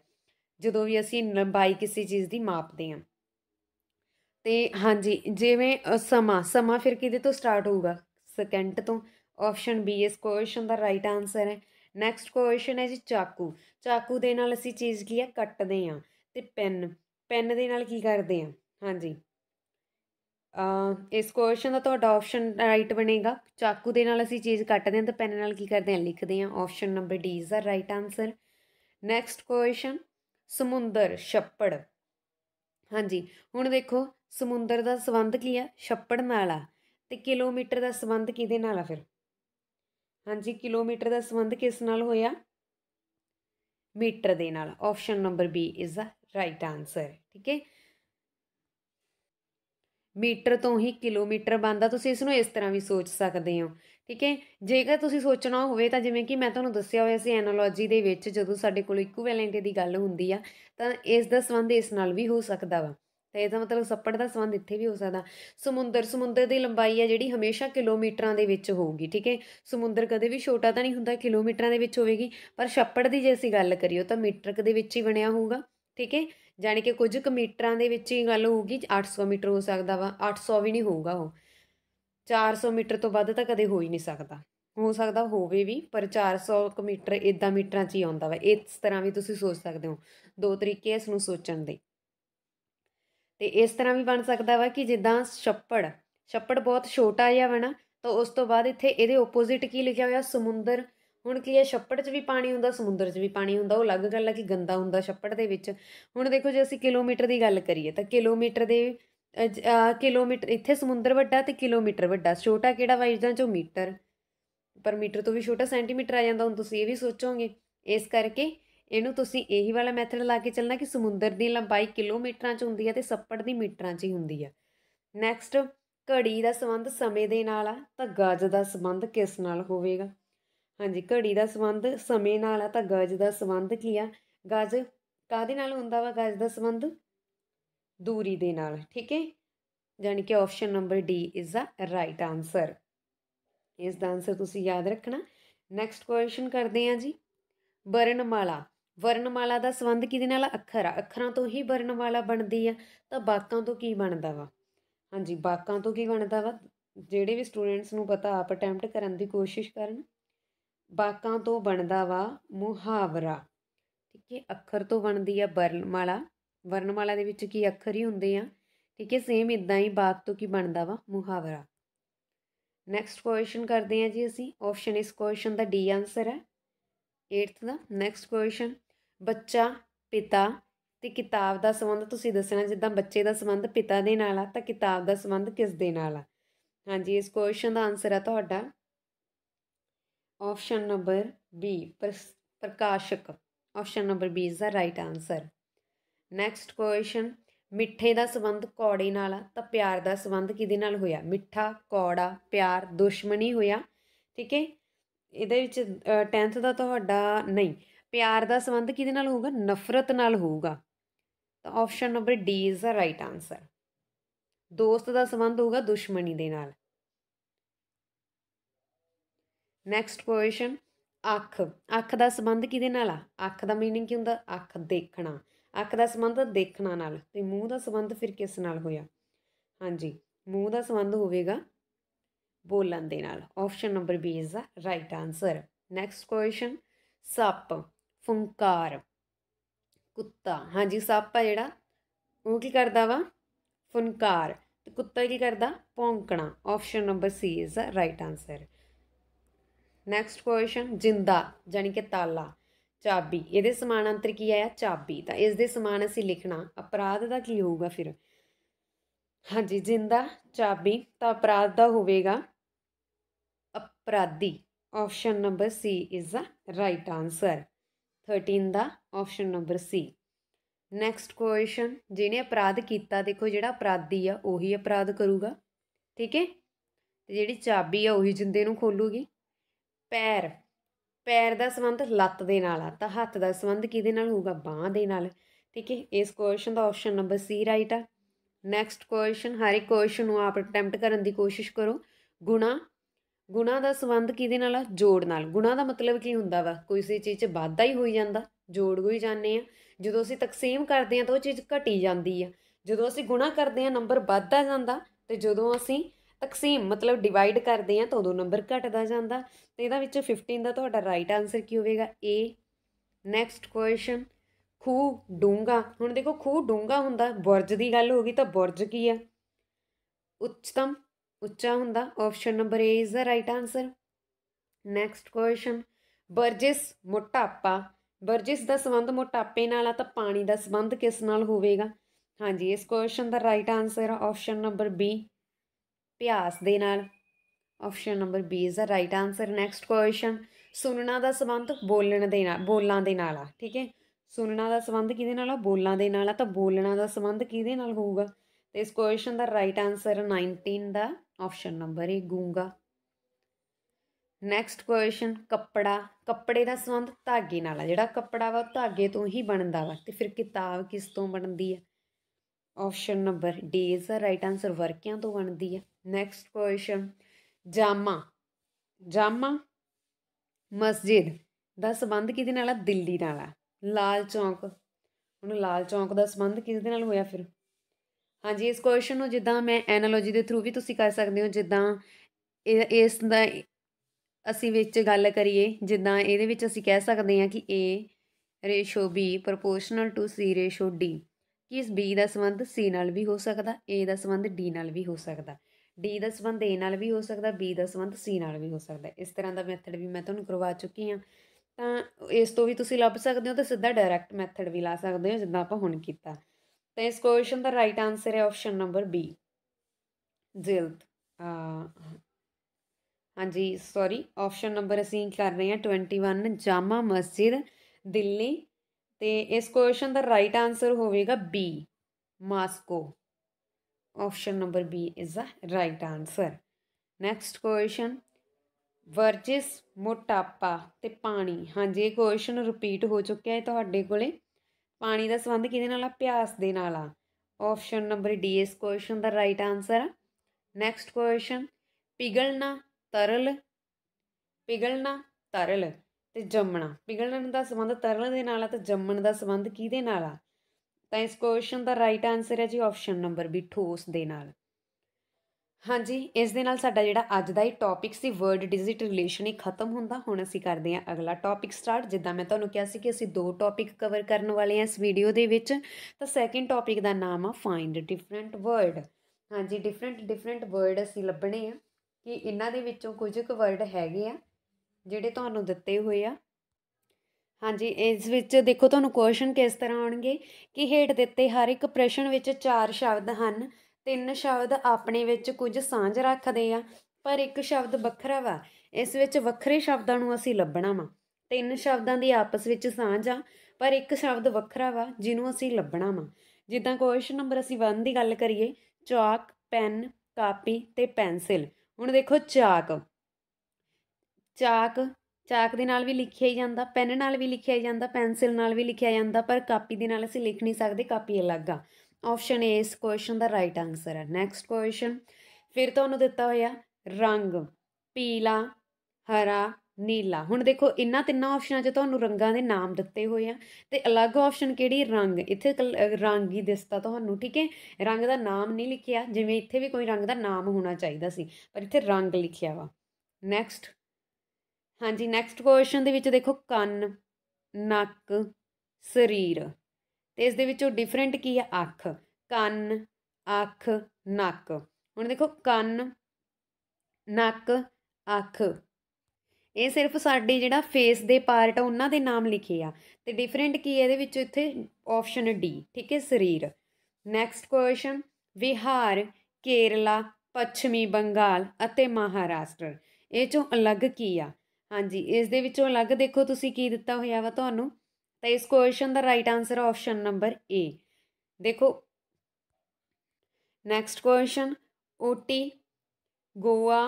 ਜਦੋਂ ਵੀ ਅਸੀਂ ਲੰਬਾਈ ਕਿਸੇ ਚੀਜ਼ ਦੀ ਮਾਪਦੇ ਆ ਤੇ ਹਾਂਜੀ ਜਿਵੇਂ ਸਮਾਂ ਸਮਾਂ ਫਿਰ ਕਿਹਦੇ ਤੋਂ ਸਟਾਰਟ ਹੋਊਗਾ ਸਕਿੰਟ ਤੋਂ ਆਪਸ਼ਨ ਬੀ ਇਸ ਕੁਐਸਚਨ ਦਾ ਰਾਈਟ ਆਨਸਰ ਹੈ ਨੈਕਸਟ ਕੁਐਸਚਨ ਹੈ ਜੀ ਚਾਕੂ ਚਾਕੂ ਦੇ ਨਾਲ ਅਸੀਂ ਚੀਜ਼ ਕੀ ਆ ਕੱਟਦੇ ਆ ਤੇ ਪੈਨ ਪੈਨ ਦੇ ਨਾਲ ਕੀ ਕਰਦੇ ਆ ਹਾਂਜੀ ਇਸ ਕੁਐਸਚਨ ਦਾ ਤੁਹਾਡਾ ਆਪਸ਼ਨ ਰਾਈਟ ਬਣੇਗਾ ਚਾਕੂ ਦੇ ਨਾਲ ਅਸੀਂ ਚੀਜ਼ ਕੱਟਦੇ ਹਾਂ ਤਾਂ ਪੈਨ ਨਾਲ ਕੀ ਕਰਦੇ ਹਾਂ ਲਿਖਦੇ ਹਾਂ option number D is the right answer next question ਸਮੁੰਦਰ ਛੱਪੜ ਹਾਂਜੀ ਹੁਣ ਦੇਖੋ ਸਮੁੰਦਰ ਦਾ ਸਬੰਧ ਕੀ ਆ ਛੱਪੜ ਨਾਲ ਆ ਤੇ ਕਿਲੋਮੀਟਰ ਦਾ ਸਬੰਧ ਕਿਹਦੇ ਨਾਲ ਆ ਫਿਰ ਹਾਂਜੀ ਕਿਲੋਮੀਟਰ ਦਾ ਸਬੰਧ ਕਿਸ ਨਾਲ ਹੋਇਆ ਮੀਟਰ ਦੇ ਨਾਲ option number B is the right answer ਠੀਕ ਹੈ ਮੀਟਰ ਤੋਂ ਹੀ ਕਿਲੋਮੀਟਰ ਬਣਦਾ ਤੁਸੀਂ ਇਸ ਨੂੰ ਇਸ ਤਰ੍ਹਾਂ ਵੀ ਸੋਚ ਸਕਦੇ ਹੋ ਠੀਕ ਹੈ ਜੇਕਰ ਤੁਸੀਂ ਸੋਚਣਾ ਹੋਵੇ ਤਾਂ ਜਿਵੇਂ ਕਿ ਮੈਂ ਤੁਹਾਨੂੰ ਦੱਸਿਆ ਹੋਇਆ ਸੀ ਐਨਾਲੋਜੀ ਦੇ ਵਿੱਚ ਜਦੋਂ ਸਾਡੇ ਕੋਲ ਇਕੁਵੈਲੈਂਟ ਦੀ ਗੱਲ ਹੁੰਦੀ ਆ ਤਾਂ ਇਸ ਦਾ ਸੰਬੰਧ ਇਸ ਨਾਲ ਵੀ ਹੋ ਸਕਦਾ ਵਾ ਤਾਂ ਇਹਦਾ ਮਤਲਬ ਸੱਪੜ ਦਾ ਸੰਬੰਧ ਇੱਥੇ ਵੀ ਹੋ ਸਕਦਾ ਸਮੁੰਦਰ ਸਮੁੰਦਰ ਦੀ ਲੰਬਾਈ ਆ ਜਿਹੜੀ ਹਮੇਸ਼ਾ ਕਿਲੋਮੀਟਰਾਂ ਦੇ ਵਿੱਚ ਹੋਊਗੀ ਠੀਕ ਹੈ ਸਮੁੰਦਰ ਕਦੇ ਵੀ ਛੋਟਾ ਤਾਂ ਨਹੀਂ ਹੁੰਦਾ ਕਿਲੋਮੀਟਰਾਂ ਦੇ ਵਿੱਚ ਹੋਵੇਗੀ ਪਰ ਛੱਪੜ ਦੀ ਜੇ ਅਸੀਂ ਗੱਲ ਕਰੀਏ ਤਾਂ ਮੀਟਰ ਦੇ ਵਿੱਚ ਹੀ ਬਣਿਆ ਹੋਊਗਾ ਠੀਕ ਹੈ ਜਾਨੀ ਕਿ ਕੁਝ ਕੁ ਮੀਟਰਾਂ ਦੇ ਵਿੱਚ ਹੀ ਗੱਲ ਹੋਊਗੀ 800 ਮੀਟਰ ਹੋ ਸਕਦਾ ਵਾ 800 ਵੀ ਨਹੀਂ ਹੋਊਗਾ ਉਹ 400 ਮੀਟਰ ਤੋਂ ਵੱਧ ਤਾਂ ਕਦੇ ਹੋ ਹੀ ਨਹੀਂ ਸਕਦਾ ਹੋ ਸਕਦਾ ਹੋਵੇ ਵੀ ਪਰ 400 ਮੀਟਰ ਇਦਾਂ ਮੀਟਰਾਂ 'ਚ ਹੀ ਆਉਂਦਾ ਵਾ ਇਸ ਤਰ੍ਹਾਂ ਵੀ ਤੁਸੀਂ ਸੋਚ ਸਕਦੇ ਹੋ ਦੋ ਤਰੀਕੇ ਇਸ ਨੂੰ ਸੋਚਣ ਦੇ ਤੇ ਇਸ ਤਰ੍ਹਾਂ ਵੀ ਬਣ ਸਕਦਾ ਵਾ ਕਿ ਜਿੱਦਾਂ ਛੱਪੜ ਛੱਪੜ ਬਹੁਤ ਛੋਟਾ ਜਿਹਾ ਬਣਾ ਤਾਂ ਉਸ ਤੋਂ ਬਾਅਦ ਇੱਥੇ ਇਹਦੇ ਆਪੋਜ਼ਿਟ ਕੀ ਲਿਖਿਆ ਹੋਇਆ ਸਮੁੰਦਰ ਹੁਣ ਕੀ ਹੈ ਛੱਪੜ 'ਚ ਵੀ ਪਾਣੀ ਹੁੰਦਾ ਸਮੁੰਦਰ 'ਚ ਵੀ ਪਾਣੀ ਹੁੰਦਾ ਉਹ ਅਲੱਗ ਗੱਲ ਹੈ ਕਿ ਗੰਦਾ ਹੁੰਦਾ ਛੱਪੜ ਦੇ ਵਿੱਚ ਹੁਣ ਦੇਖੋ ਜੇ ਅਸੀਂ ਕਿਲੋਮੀਟਰ ਦੀ ਗੱਲ ਕਰੀਏ ਤਾਂ ਕਿਲੋਮੀਟਰ ਦੇ ਕਿਲੋਮੀਟਰ ਇੱਥੇ ਸਮੁੰਦਰ ਵੱਡਾ ਤੇ ਕਿਲੋਮੀਟਰ ਵੱਡਾ ਛੋਟਾ ਕਿਹੜਾ ਦਾ ਜੋ ਮੀਟਰ ਪਰ ਮੀਟਰ ਤੋਂ ਵੀ ਛੋਟਾ ਸੈਂਟੀਮੀਟਰ ਆ ਜਾਂਦਾ ਹੁਣ ਤੁਸੀਂ ਇਹ ਵੀ ਸੋਚੋਗੇ ਇਸ ਕਰਕੇ ਇਹਨੂੰ ਤੁਸੀਂ ਇਹੀ ਵਾਲਾ ਮੈਥਡ ਲਾ ਕੇ ਚੱਲਣਾ ਕਿ ਸਮੁੰਦਰ ਦੀ ਲੰਬਾਈ ਕਿਲੋਮੀਟਰਾਂ 'ਚ ਹੁੰਦੀ ਹੈ ਤੇ ਛੱਪੜ ਦੀ ਮੀਟਰਾਂ 'ਚ ਹੀ ਹੁੰਦੀ ਹੈ ਨੈਕਸਟ ਘੜੀ ਦਾ ਸੰਬੰਧ ਸਮੇਂ ਦੇ ਨਾਲ ਆ ਤਾਂ ਗਾਜ ਦਾ ਸੰਬੰਧ ਕਿਸ ਨਾਲ ਹੋਵੇਗਾ ਹਾਂਜੀ ਘੜੀ ਦਾ ਸੰਬੰਧ ਸਮੇਂ ਨਾਲ ਆ ਤਾਂ ਗਜ ਦਾ ਸੰਬੰਧ ਕੀ ਆ ਗਜ ਕਾਦੇ ਨਾਲ ਹੁੰਦਾ ਵਾ ਗਜ ਦਾ ਸੰਬੰਧ ਦੂਰੀ ਦੇ ਨਾਲ ਠੀਕ ਹੈ ਯਾਨੀ ਕਿ option number D is the right answer ਇਸ ਦਾ ਆਨਸਰ ਤੁਸੀਂ ਯਾਦ ਰੱਖਣਾ ਨੈਕਸਟ ਕੁਐਸਚਨ ਕਰਦੇ ਹਾਂ ਜੀ ਵਰਣਮਾਲਾ ਵਰਣਮਾਲਾ ਦਾ ਸੰਬੰਧ ਕਿਹਦੇ ਨਾਲ ਅੱਖਰ ਆ ਅੱਖਰਾਂ ਤੋਂ ਹੀ ਵਰਣਮਾਲਾ ਬਣਦੀ ਆ ਤਾਂ ਬਾਕਾਂ ਤੋਂ ਕੀ ਬਣਦਾ ਵਾ ਹਾਂਜੀ ਬਾਕਾਂ ਤੋਂ ਕੀ ਬਣਦਾ ਵਾ ਜਿਹੜੇ ਵੀ ਸਟੂਡੈਂਟਸ ਨੂੰ ਪਤਾ ਆਪ ਅਟੈਂਪਟ ਕਰਨ ਦੀ ਕੋਸ਼ਿਸ਼ ਕਰਨ ਵਾਕਾਂ ਤੋਂ ਬਣਦਾ ਵਾ ਮੁਹਾਵਰਾ ਠੀਕ ਹੈ ਅੱਖਰ ਤੋਂ ਬਣਦੀ ਆ ਵਰਣਮਾਲਾ ਵਰਣਮਾਲਾ ਦੇ ਵਿੱਚ ਕੀ ਅੱਖਰ ਹੀ ਹੁੰਦੇ ਆ ਠੀਕ ਹੈ ਸੇਮ ਇਦਾਂ ਹੀ ਵਾਕ ਤੋਂ ਕੀ ਬਣਦਾ ਵਾ ਮੁਹਾਵਰਾ ਨੈਕਸਟ ਕੁਐਸਚਨ ਕਰਦੇ ਆ ਜੀ ਅਸੀਂ ਆਪਸ਼ਨ ਇਸ ਕੁਐਸਚਨ ਦਾ ਡੀ ਆਨਸਰ ਹੈ 8th ਦਾ ਨੈਕਸਟ ਕੁਐਸਚਨ ਬੱਚਾ ਪਿਤਾ ਤੇ ਕਿਤਾਬ ਦਾ ਸੰਬੰਧ ਤੁਸੀਂ ਦੱਸਣਾ ਜਿੱਦਾਂ ਬੱਚੇ ਦਾ ਸੰਬੰਧ ਪਿਤਾ ਦੇ ਨਾਲ ਆ ਤਾਂ ਕਿਤਾਬ ਦਾ ਸੰਬੰਧ ਕਿਸ ਦੇ ਨਾਲ ਆ ਹਾਂਜੀ ਇਸ ਕੁਐਸਚਨ ਦਾ ਆਨਸਰ ਆ ਤੁਹਾਡਾ ਆਪਸ਼ਨ ਨੰਬਰ ਬੀ ਪ੍ਰਕਾਸ਼ਕ option number B is the right answer next question ਮਿੱਠੇ ਦਾ ਸਬੰਧ ਕੌੜੇ ਨਾਲ ਤਾਂ ਪਿਆਰ ਦਾ ਸਬੰਧ ਕਿਹਦੇ ਨਾਲ ਹੋਇਆ ਮਿੱਠਾ ਕੌੜਾ ਪਿਆਰ ਦੁਸ਼ਮਣੀ ਹੋਇਆ ਠੀਕ ਹੈ ਇਹਦੇ ਵਿੱਚ 10th ਦਾ ਤੁਹਾਡਾ ਨਹੀਂ ਪਿਆਰ ਦਾ ਸਬੰਧ ਕਿਹਦੇ ਨਾਲ ਹੋਊਗਾ ਨਫ਼ਰਤ ਨਾਲ ਹੋਊਗਾ ਤਾਂ option number D is the right answer ਦੋਸਤ ਦਾ ਸਬੰਧ ਹੋਊਗਾ ਦੁਸ਼ਮਣੀ ਦੇ ਨਾਲ ਨੈਕਸਟ ਕੁਐਸਚਨ ਅੱਖ ਅੱਖ ਦਾ ਸੰਬੰਧ ਕਿਹਦੇ ਨਾਲ ਆ ਅੱਖ ਦਾ ਮੀਨਿੰਗ ਕੀ ਹੁੰਦਾ ਅੱਖ ਦੇਖਣਾ ਅੱਖ ਦਾ ਸੰਬੰਧ ਦੇਖਣਾ ਨਾਲ ਤੇ ਮੂੰਹ ਦਾ ਸੰਬੰਧ ਫਿਰ ਕਿਸ ਨਾਲ ਹੋਇਆ ਹਾਂਜੀ ਮੂੰਹ ਦਾ ਸੰਬੰਧ ਹੋਵੇਗਾ ਬੋਲਣ ਦੇ ਨਾਲ option number B is the right answer next question ਸੱਪ ਫੁੰਕਾਰ ਕੁੱਤਾ ਹਾਂਜੀ ਸੱਪ ਆ ਜਿਹੜਾ ਉਹ ਕੀ ਕਰਦਾ ਵਾ ਫੁੰਕਾਰ ਤੇ ਕੁੱਤਾ ਕੀ ਕਰਦਾ ਭੌਂਕਣਾ option number C is the right answer next question ਜਿੰਦਾ ਜਾਨੀ ਕਿ ਤਾਲਾ ਚਾਬੀ ਇਹਦੇ ਸਮਾਨਾਂਤਰ ਕੀ ਆਇਆ ਚਾਬੀ ਤਾਂ ਇਸ ਦੇ ਸਮਾਨ ਅਸੀਂ ਲਿਖਣਾ ਅਪਰਾਧ ਦਾ ਕੀ ਹੋਊਗਾ ਫਿਰ ਹਾਂਜੀ ਜਿੰਦਾ ਚਾਬੀ ਤਾਂ ਅਪਰਾਧ ਦਾ ਹੋਵੇਗਾ ਅਪਰਾਧੀ option number C is the right answer 13 ਦਾ option number C next question ਜਿਹਨੇ ਅਪਰਾਧ ਕੀਤਾ ਦੇਖੋ ਜਿਹੜਾ ਅਪਰਾਧੀ ਆ ਉਹੀ ਅਪਰਾਧ ਕਰੂਗਾ ਠੀਕ ਹੈ ਤੇ ਜਿਹੜੀ ਚਾਬੀ ਆ ਉਹੀ ਜਿੰਦੇ ਨੂੰ ਖੋਲੂਗੀ ਪੈਰ ਪੈਰ ਦਾ ਸੰਬੰਧ ਲੱਤ ਦੇ ਨਾਲ ਆ ਤਾਂ ਹੱਥ ਦਾ ਸੰਬੰਧ ਕਿਹਦੇ ਨਾਲ ਹੋਊਗਾ ਬਾਹ ਦੇ ਨਾਲ ਠੀਕ ਹੈ ਇਸ ਕੁਐਸਚਨ ਦਾ ਆਪਸ਼ਨ ਨੰਬਰ ਸੀ ਰਾਈਟ ਆ ਨੈਕਸਟ ਕੁਐਸਚਨ ਹਰ ਇੱਕ ਕੁਐਸਚਨ ਨੂੰ ਆਪ ਅਟੈਂਪਟ ਕਰਨ ਦੀ ਕੋਸ਼ਿਸ਼ ਕਰੋ ਗੁਣਾ ਗੁਣਾ ਦਾ ਸੰਬੰਧ ਕਿਹਦੇ ਨਾਲ ਆ ਜੋੜ ਨਾਲ ਗੁਣਾ ਦਾ ਮਤਲਬ ਕੀ ਹੁੰਦਾ ਵਾ ਕੋਈ ਸੀ ਚੀਜ਼ 'ਚ ਵਾਧਾ ਹੀ ਹੋਈ ਜਾਂਦਾ ਜੋੜ ਹੋਈ ਜਾਂਦੇ ਆ ਜਦੋਂ ਅਸੀਂ ਤਕਸੀਮ ਕਰਦੇ ਆ ਤਾਂ ਉਹ ਚੀਜ਼ ਘਟੀ ਜਾਂਦੀ ਆ ਜਦੋਂ ਅਸੀਂ ਗੁਣਾ ਕਰਦੇ ਆ ਨੰਬਰ ਵਧਦਾ ਜਾਂਦਾ ਤੇ ਜਦੋਂ ਅਸੀਂ ਤਕਸੀਮ ਮਤਲਬ ਡਿਵਾਈਡ ਕਰਦੇ ਆ ਤਾਂ ਦੋ ਨੰਬਰ ਘਟਦਾ ਜਾਂਦਾ ਤੇ ਇਹਦਾ ਵਿੱਚ 15 ਦਾ ਤੁਹਾਡਾ ਰਾਈਟ ਆਨਸਰ ਕੀ ਹੋਵੇਗਾ ਏ ਨੈਕਸਟ ਕੁਐਸਚਨ ਖੂ ਡੂੰਗਾ ਹੁਣ ਦੇਖੋ ਖੂ ਡੂੰਗਾ ਹੁੰਦਾ ਬੁਰਜ ਦੀ ਗੱਲ ਹੋ ਗਈ ਤਾਂ ਬੁਰਜ ਕੀ ਆ ਉੱਚਤਮ ਉੱਚਾ ਹੁੰਦਾ option number A is the right answer next question ਬਰਜਿਸ ਮੋਟਾਪਾ ਬਰਜਿਸ ਦਾ ਸੰਬੰਧ ਮੋਟਾਪੇ ਨਾਲ ਆ ਤਾਂ ਪਾਣੀ ਦਾ ਸੰਬੰਧ ਕਿਸ ਨਾਲ ਹੋਵੇਗਾ ਹਾਂਜੀ ਇਸ ਕੁਐਸਚਨ ਦਾ right answer option number B ਅਭਿਆਸ ਦੇ ਨਾਲ option number B is the right answer next question ਸੁਣਨਾ ਦਾ ਸੰਬੰਧ ਬੋਲਣ ਦੇ ਨਾਲ ਬੋਲਾਂ ਦੇ ਨਾਲ ਆ ਠੀਕ ਹੈ ਸੁਣਨਾ ਦਾ ਸੰਬੰਧ ਕਿਹਦੇ ਨਾਲ ਆ ਬੋਲਾਂ ਦੇ ਨਾਲ ਆ ਤਾਂ ਬੋਲਣਾ ਦਾ ਸੰਬੰਧ ਕਿਹਦੇ ਨਾਲ ਹੋਊਗਾ ਤੇ ਇਸ ਕੁਐਸਚਨ ਦਾ ਰਾਈਟ ਆਨਸਰ 19 ਦਾ ਆਪਸ਼ਨ ਨੰਬਰ A ਗੂੰਗਾ ਨੈਕਸਟ ਕੁਐਸਚਨ ਕੱਪੜਾ ਕੱਪੜੇ ਦਾ ਸੰਬੰਧ ਧਾਗੇ ਨਾਲ ਆ ਜਿਹੜਾ ਕੱਪੜਾ ਵਾ ਧਾਗੇ ਤੋਂ ਹੀ ਬਣਦਾ ਵਾ ਤੇ ਫਿਰ ਕਿਤਾਬ ਕਿਸ ਤੋਂ ਬਣਦੀ ਆ option number D is the right answer ਵਰਕਿਆਂ ਤੋਂ ਬਣਦੀ ਹੈ ਨੈਕਸਟ ਕੁਐਸਚਨ ਜਾਮਾ ਜਾਮਾ ਮਸਜਿਦ ਦਾ ਸਬੰਧ ਕਿਹਦੇ ਨਾਲ ਆ ਦਿੱਲੀ ਨਾਲ ਆ ਲਾਲ ਚੌਂਕ ਹੁਣ ਲਾਲ ਚੌਂਕ ਦਾ ਸਬੰਧ ਕਿਸ ਦੇ ਨਾਲ ਹੋਇਆ ਫਿਰ ਹਾਂਜੀ ਇਸ ਕੁਐਸਚਨ ਨੂੰ ਜਿੱਦਾਂ ਮੈਂ ਐਨਾਲੋਜੀ ਦੇ ਥਰੂ ਵੀ ਤੁਸੀਂ ਕਰ ਸਕਦੇ ਹੋ ਜਿੱਦਾਂ ਇਸ ਦਾ ਅਸੀਂ ਵਿੱਚ ਗੱਲ ਕਰੀਏ ਜਿੱਦਾਂ ਇਹਦੇ ਵਿੱਚ ਅਸੀਂ ਕਹਿ ਸਕਦੇ ਹਾਂ ਕਿ A ratio B proportional to C ratio D ਕਿ ਇਸ ਬੀ ਦਾ ਸੰਬੰਧ ਸੀ ਨਾਲ ਵੀ ਹੋ ਸਕਦਾ ਏ ਦਾ ਸੰਬੰਧ ਡੀ ਨਾਲ ਵੀ ਹੋ ਸਕਦਾ ਡੀ ਦਾ ਸੰਬੰਧ ਏ ਨਾਲ ਵੀ ਹੋ ਸਕਦਾ ਬੀ ਦਾ ਸੰਬੰਧ ਸੀ ਨਾਲ ਵੀ ਹੋ ਸਕਦਾ ਇਸ ਤਰ੍ਹਾਂ ਦਾ ਮੈਥਡ ਵੀ ਮੈਂ ਤੁਹਾਨੂੰ ਕਰਵਾ ਚੁੱਕੀ ਹਾਂ ਤਾਂ ਇਸ ਤੋਂ ਵੀ ਤੁਸੀਂ ਲੱਭ ਸਕਦੇ ਹੋ ਤੇ ਸਿੱਧਾ ਡਾਇਰੈਕਟ ਮੈਥਡ ਵੀ ਲਾ ਸਕਦੇ ਹੋ ਜਿੱਦਾਂ ਆਪਾਂ ਹੁਣ ਕੀਤਾ ਤਾਂ ਇਸ ਕੁਐਸਚਨ ਦਾ ਰਾਈਟ ਆਨਸਰ ਹੈ ਆਪਸ਼ਨ ਨੰਬਰ ਬੀ ਜ਼ਿਲਦ ਹਾਂਜੀ ਸੌਰੀ ਆਪਸ਼ਨ ਨੰਬਰ ਅਸੀਂ ਕਰ ਰਹੇ ਹਾਂ 21 ਜਾਮਾ ਮਸਜਿਦ ਦਿੱਲੀ ਤੇ ਇਸ ਕੁਐਸਚਨ ਦਾ ਰਾਈਟ ਆਨਸਰ ਹੋਵੇਗਾ B Moscow option number B is the right answer next question ਵਰਜਿਸ ਮੋਟਾਪਾ ਤੇ ਪਾਣੀ ਹਾਂਜੀ ਇਹ ਕੁਐਸਚਨ ਰਿਪੀਟ ਹੋ ਚੁੱਕਿਆ ਹੈ ਤੁਹਾਡੇ ਕੋਲੇ ਪਾਣੀ ਦਾ ਸੰਬੰਧ ਕਿਹਦੇ ਨਾਲ ਆ ਪਿਆਸ ਦੇ ਨਾਲ ਆ ਆਪਸ਼ਨ ਨੰਬਰ ਡੀ ਇਸ ਕੁਐਸਚਨ ਦਾ ਰਾਈਟ ਆਨਸਰ ਆ ਨੈਕਸਟ ਕੁਐਸਚਨ ਪਿਗਲਣਾ ਤਰਲ ਪਿਗਲਣਾ ਤਰਲ ਤੇ ਜੰਮਣਾ ਪਿਗਲਣ ਦਾ ਸੰਬੰਧ ਤਰਲ ਦੇ ਨਾਲ ਆ ਤੇ ਜੰਮਣ ਦਾ ਸੰਬੰਧ ਕਿਹਦੇ ਨਾਲ ਆ ਤਾਂ ਇਸ ਕੁਐਸਚਨ ਦਾ ਰਾਈਟ ਆਨਸਰ ਹੈ ਜੀ ਆਪਸ਼ਨ ਨੰਬਰ ਬੀ ਠੋਸ ਦੇ ਨਾਲ ਹਾਂਜੀ ਇਸ ਦੇ ਨਾਲ ਸਾਡਾ ਜਿਹੜਾ ਅੱਜ ਦਾ ਇਹ ਟੌਪਿਕ ਸੀ ਵਰਡ ਡਿਜੀਟ ਰਿਲੇਸ਼ਨ ਹੀ ਖਤਮ ਹੁੰਦਾ ਹੁਣ ਅਸੀਂ ਕਰਦੇ ਹਾਂ ਅਗਲਾ ਟੌਪਿਕ ਸਟਾਰਟ ਜਿੱਦਾਂ ਮੈਂ ਤੁਹਾਨੂੰ ਕਿਹਾ ਸੀ ਕਿ ਅਸੀਂ ਦੋ ਟੌਪਿਕ ਕਵਰ ਕਰਨ ਵਾਲੇ ਹਾਂ ਇਸ ਵੀਡੀਓ ਦੇ ਵਿੱਚ ਤਾਂ ਸੈਕਿੰਡ ਟੌਪਿਕ ਦਾ ਨਾਮ ਆ ਫਾਈਂਡ ਡਿਫਰੈਂਟ ਵਰਡ ਹਾਂਜੀ ਡਿਫਰੈਂਟ ਡਿਫਰੈਂਟ ਵਰਡ ਅਸੀਂ ਲੱਭਣੇ ਆ ਕਿ ਇਹਨਾਂ ਦੇ ਵਿੱਚੋਂ ਕੁਝ ਕੁ ਵਰਡ ਹੈਗੇ ਆ ਜਿਹੜੇ ਤੁਹਾਨੂੰ ਦਿੱਤੇ ਹੋਏ ਆ ਹਾਂਜੀ ਇਸ ਵਿੱਚ ਦੇਖੋ ਤੁਹਾਨੂੰ ਕੁਐਸਚਨ ਕਿਸ ਤਰ੍ਹਾਂ ਆਉਣਗੇ ਕਿ ਹੇਠ ਦਿੱਤੇ ਹਰ ਇੱਕ ਪ੍ਰਸ਼ਨ ਵਿੱਚ ਚਾਰ ਸ਼ਬਦ ਹਨ ਤਿੰਨ ਸ਼ਬਦ ਆਪਣੇ ਵਿੱਚ ਕੁਝ ਸਾਂਝ ਰੱਖਦੇ ਆ ਪਰ ਇੱਕ ਸ਼ਬਦ ਵੱਖਰਾ ਵਾ ਇਸ ਵਿੱਚ ਵੱਖਰੇ ਸ਼ਬਦਾਂ ਨੂੰ ਅਸੀਂ ਲੱਭਣਾ ਵਾ ਤਿੰਨ ਸ਼ਬਦਾਂ ਦੀ ਆਪਸ ਵਿੱਚ ਸਾਂਝ ਆ ਪਰ ਇੱਕ ਸ਼ਬਦ ਵੱਖਰਾ ਵਾ ਜਿਹਨੂੰ ਅਸੀਂ ਲੱਭਣਾ ਵਾ ਜਿੱਦਾਂ ਕੁਐਸਚਨ ਨੰਬਰ ਅਸੀਂ 1 ਦੀ ਗੱਲ ਕਰੀਏ ਚਾਕ ਪੈਨ ਕਾਪੀ ਤੇ ਪੈਨਸਿਲ ਹੁਣ ਦੇਖੋ ਚਾਕ ਚਾਕ ਚਾਕ ਦੇ ਨਾਲ ਵੀ ਲਿਖਿਆ ਹੀ ਜਾਂਦਾ ਪੈਨ ਨਾਲ ਵੀ ਲਿਖਿਆ ਜਾਂਦਾ ਪੈਨਸਲ ਨਾਲ ਵੀ ਲਿਖਿਆ ਜਾਂਦਾ ਪਰ ਕਾਪੀ ਦੇ ਨਾਲ ਅਸੀਂ ਲਿਖ ਨਹੀਂ ਸਕਦੇ ਕਾਪੀ ਅਲੱਗ ਆ ਆਪਸ਼ਨ ਏ ਇਸ ਕੁਐਸਚਨ ਦਾ ਰਾਈਟ ਆਨਸਰ ਹੈ ਨੈਕਸਟ ਕੁਐਸਚਨ ਫਿਰ ਤੁਹਾਨੂੰ ਦਿੱਤਾ ਹੋਇਆ ਰੰਗ ਪੀਲਾ ਹਰਾ ਨੀਲਾ ਹੁਣ ਦੇਖੋ ਇਨ੍ਹਾਂ ਤਿੰਨਾਂ ਆਪਸ਼ਨਾਂ 'ਚ ਤੁਹਾਨੂੰ ਰੰਗਾਂ ਦੇ ਨਾਮ ਦਿੱਤੇ ਹੋਏ ਆ ਤੇ ਅਲੱਗ ਆਪਸ਼ਨ ਕਿਹੜੀ ਰੰਗ ਇੱਥੇ ਰੰਗ ਹੀ ਦਿਸਦਾ ਤੁਹਾਨੂੰ ਠੀਕ ਹੈ ਰੰਗ ਦਾ ਨਾਮ ਨਹੀਂ ਲਿਖਿਆ ਜਿਵੇਂ ਇੱਥੇ ਵੀ ਕੋਈ ਰੰਗ ਦਾ ਨਾਮ ਹੋਣਾ ਚਾਹੀਦਾ ਸੀ ਪਰ ਇੱਥੇ ਰੰਗ ਲਿਖਿਆ ਵਾ ਨੈਕਸਟ ਹਾਂਜੀ ਨੈਕਸਟ ਕੁਐਸਚਨ ਦੇ ਵਿੱਚ ਦੇਖੋ ਕੰਨ ਨੱਕ ਸਰੀਰ ਤੇ ਇਸ ਦੇ ਵਿੱਚੋਂ ਡਿਫਰੈਂਟ ਕੀ ਹੈ ਅੱਖ ਕੰਨ ਅੱਖ ਨੱਕ ਹੁਣ ਦੇਖੋ ਕੰਨ ਨੱਕ ਅੱਖ ਇਹ ਸਿਰਫ ਸਾਡੇ ਜਿਹੜਾ ਫੇਸ ਦੇ ਪਾਰਟ ਆ ਉਹਨਾਂ ਦੇ ਨਾਮ ਲਿਖੇ ਆ ਤੇ ਡਿਫਰੈਂਟ ਕੀ ਹੈ ਇਹਦੇ ਵਿੱਚ ਇੱਥੇ ਆਪਸ਼ਨ ਡੀ ਠੀਕ ਹੈ ਸਰੀਰ ਨੈਕਸਟ ਕੁਐਸਚਨ ਵਿਹਾਰ ਕੇਰਲਾ ਪੱਛਮੀ ਬੰਗਾਲ ਅਤੇ ਮਹਾਰਾਸ਼ਟਰ ਇਹ ਚੋਂ ਅਲੱਗ ਕੀ ਆ ਹਾਂਜੀ ਇਸ ਦੇ ਵਿੱਚੋਂ ਅਲੱਗ ਦੇਖੋ ਤੁਸੀਂ ਕੀ ਦਿੱਤਾ ਹੋਇਆ ਵਾ ਤੁਹਾਨੂੰ ਤਾਂ ਇਸ ਕੁਐਸਚਨ ਦਾ right answer option number A ਦੇਖੋ ਨੈਕਸਟ ਕੁਐਸਚਨ ਓਟੀ ਗੋਆ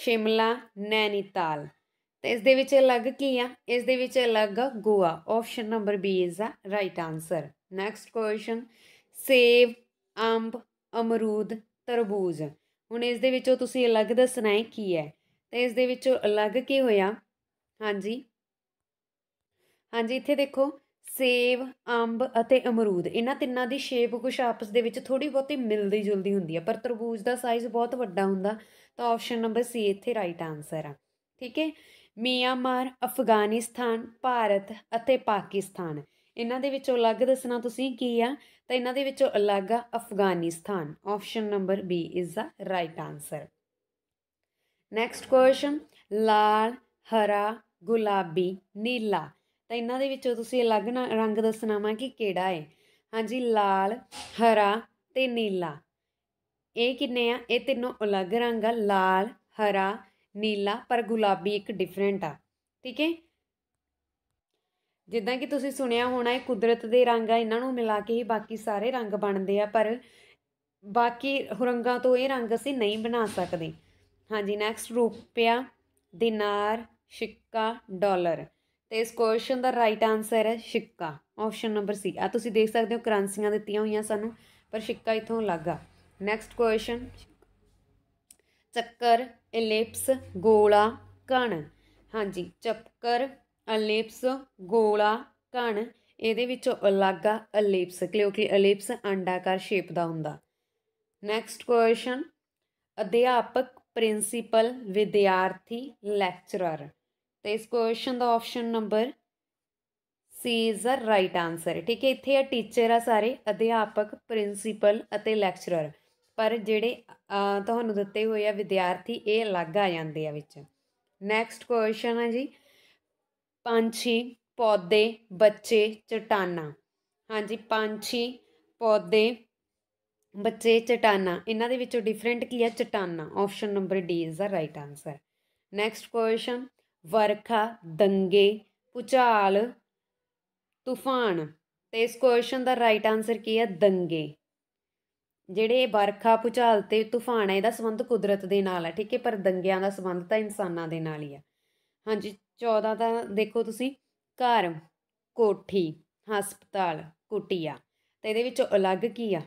ਸ਼ਿਮਲਾ ਨੈਨੀਤਾਲ ਤਾਂ ਇਸ ਦੇ ਵਿੱਚ ਅਲੱਗ ਕੀ ਆ ਇਸ ਦੇ ਵਿੱਚ ਅਲੱਗ Goa option number B is the right answer next question ਸੇਵ ਅੰਬ ਅਮਰੂਦ ਤਰਬੂਜ ਹੁਣ ਇਸ ਦੇ ਵਿੱਚੋਂ ਤੁਸੀਂ ਅਲੱਗ ਦੱਸਣਾ ਹੈ ਕੀ ਹੈ ਤੇ ਇਸ ਦੇ ਵਿੱਚੋਂ ਅਲੱਗ ਕੀ ਹੋਇਆ ਹਾਂਜੀ ਹਾਂਜੀ ਇੱਥੇ ਦੇਖੋ ਸੇਬ ਅੰਬ ਅਤੇ ਅਮਰੂਦ ਇਹਨਾਂ ਤਿੰਨਾਂ ਦੀ ਸ਼ੇਪ ਕੁਝ ਆਪਸ ਦੇ ਵਿੱਚ ਥੋੜੀ ਬਹੁਤੀ ਮਿਲਦੀ ਜੁਲਦੀ ਹੁੰਦੀ ਹੈ ਪਰ ਤਰਬੂਜ ਦਾ ਸਾਈਜ਼ ਬਹੁਤ ਵੱਡਾ ਹੁੰਦਾ ਤਾਂ ਆਪਸ਼ਨ ਨੰਬਰ ਸੀ ਇੱਥੇ ਰਾਈਟ ਆਨਸਰ ਆ ਠੀਕ ਹੈ ਮਿਆਂਮਾਰ ਅਫਗਾਨਿਸਤਾਨ ਭਾਰਤ ਅਤੇ ਪਾਕਿਸਤਾਨ ਇਹਨਾਂ ਦੇ ਵਿੱਚੋਂ ਅਲੱਗ ਦੱਸਣਾ ਤੁਸੀਂ ਕੀ ਆ ਤਾਂ ਇਹਨਾਂ ਦੇ ਵਿੱਚੋਂ ਅਲੱਗ ਆ Afghanistan option number B is the right answer next question ਲਾਲ ਹਰਾ ਗੁਲਾਬੀ ਨੀਲਾ ਤਾਂ ਇਹਨਾਂ ਦੇ ਵਿੱਚੋਂ ਤੁਸੀਂ ਅਲੱਗ ਰੰਗ ਦੱਸਣਾ ਵਾ ਕਿ ਕਿਹੜਾ ਹੈ ਹਾਂਜੀ ਲਾਲ ਹਰਾ ਤੇ ਨੀਲਾ ਇਹ ਕਿੰਨੇ ਆ ਇਹ ਤਿੰਨੋਂ ਅਲੱਗ ਰੰਗ ਆ ਲਾਲ ਹਰਾ ਨੀਲਾ ਪਰ ਗੁਲਾਬੀ ਇੱਕ ਡਿਫਰੈਂਟ ਆ ਠੀਕ ਹੈ ਜਿੱਦਾਂ ਕਿ ਤੁਸੀਂ ਸੁਣਿਆ ਹੋਣਾ ਇਹ ਕੁਦਰਤ ਦੇ ਰੰਗ ਆ ਇਹਨਾਂ ਨੂੰ ਮਿਲਾ ਕੇ ਹੀ ਬਾਕੀ ਸਾਰੇ ਰੰਗ ਬਣਦੇ ਆ ਪਰ ਬਾਕੀ ਰੰਗਾਂ ਤੋਂ ਇਹ ਰੰਗ ਅਸੀਂ ਨਹੀਂ ਬਣਾ ਸਕਦੇ ਹਾਂਜੀ ਨੈਕਸਟ ਰੁਪਿਆ ਦਿਨਾਰ ਸਿੱਕਾ ਡਾਲਰ ਤੇ ਇਸ ਕੁਐਸਚਨ ਦਾ ਰਾਈਟ ਆਨਸਰ ਹੈ ਸਿੱਕਾ ਆਪਸ਼ਨ ਨੰਬਰ ਸੀ ਆ ਤੁਸੀਂ ਦੇਖ ਸਕਦੇ ਹੋ ਕਰੰਸੀਆਂ ਦਿੱਤੀਆਂ ਹੋਈਆਂ ਸਾਨੂੰ ਪਰ ਸਿੱਕਾ ਇਥੋਂ ਲੱਗਾ ਨੈਕਸਟ ਕੁਐਸਚਨ ਚੱਕਰ ਐਲਿਪਸ ਗੋਲਾ ਕਣ ਹਾਂਜੀ ਚੱਕਰ ਐਲਿਪਸ ਗੋਲਾ ਕਣ ਇਹਦੇ ਵਿੱਚੋਂ ਅਲੱਗ ਆ ਐਲਿਪਸ ਕਿਉਂਕਿ ਐਲਿਪਸ ਅੰਡਾਕਾਰ ਸ਼ੇਪ ਦਾ ਹੁੰਦਾ ਨੈਕਸਟ ਕੁਐਸਚਨ ਅਧਿਆਪਕ ਪ੍ਰਿੰਸੀਪਲ ਵਿਦਿਆਰਥੀ ਲੈਕਚਰਰ ਤੇ ਇਸ ਕੁਐਸਚਨ ਦਾ option number C is uh right answer ਠੀਕ ਹੈ ਇੱਥੇ ਆ ਟੀਚਰ ਆ ਸਾਰੇ ਅਧਿਆਪਕ ਪ੍ਰਿੰਸੀਪਲ ਅਤੇ ਲੈਕਚਰਰ ਪਰ ਜਿਹੜੇ ਤੁਹਾਨੂੰ ਦਿੱਤੇ ਹੋਏ ਆ ਵਿਦਿਆਰਥੀ ਇਹ ਅਲੱਗ ਆ ਜਾਂਦੇ ਆ ਵਿੱਚ ਨੈਕਸਟ ਕੁਐਸਚਨ ਹੈ ਜੀ ਪੰਛੀ ਪੌਦੇ ਬੱਚੇ ਚਟਾਨਾਂ ਹਾਂਜੀ ਪੰਛੀ ਪੌਦੇ ਬੱਚੇ ਚਟਾਨਾ ਇਹਨਾਂ ਦੇ ਵਿੱਚੋਂ ਡਿਫਰੈਂਟ ਕੀ ਹੈ ਚਟਾਨਾ option number D is the right answer next question ਵਰਖਾ ਦੰਗੇ ਪੁਚਾਲ ਤੂਫਾਨ ਤੇ ਇਸ ਕੁਐਸਚਨ ਦਾ ਰਾਈਟ ਆਨਸਰ ਕੀ ਹੈ ਦੰਗੇ ਜਿਹੜੇ ਵਰਖਾ ਪੁਚਾਲ ਤੇ ਤੂਫਾਨ ਹੈ ਇਹਦਾ ਸੰਬੰਧ ਕੁਦਰਤ ਦੇ ਨਾਲ ਹੈ ਠੀਕ ਹੈ ਪਰ ਦੰਗਿਆਂ ਦਾ ਸੰਬੰਧ ਤਾਂ ਇਨਸਾਨਾਂ ਦੇ ਨਾਲ ਹੀ ਆ ਹਾਂਜੀ 14 ਤਾਂ ਦੇਖੋ ਤੁਸੀਂ ਘਰ ਕੋਠੀ ਹਸਪਤਾਲ ਕੁਟਿਆ ਤੇ ਇਹਦੇ ਵਿੱਚੋਂ ਅਲੱਗ ਕੀ ਆ